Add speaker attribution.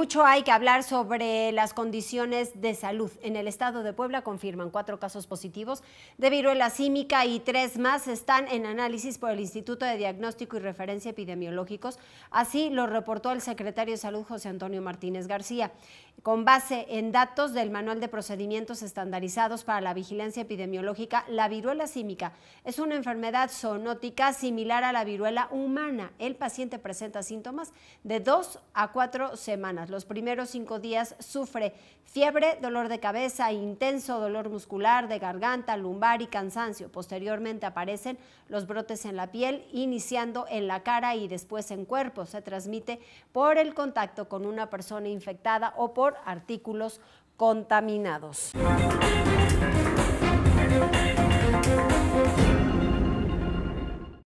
Speaker 1: mucho hay que hablar sobre las condiciones de salud. En el estado de Puebla confirman cuatro casos positivos de viruela símica y tres más están en análisis por el Instituto de Diagnóstico y Referencia Epidemiológicos. Así lo reportó el secretario de Salud José Antonio Martínez García. Con base en datos del Manual de Procedimientos Estandarizados para la Vigilancia Epidemiológica, la viruela símica es una enfermedad zoonótica similar a la viruela humana. El paciente presenta síntomas de dos a cuatro semanas. Los primeros cinco días sufre fiebre, dolor de cabeza, intenso dolor muscular, de garganta, lumbar y cansancio. Posteriormente aparecen los brotes en la piel, iniciando en la cara y después en cuerpo. Se transmite por el contacto con una persona infectada o por artículos contaminados.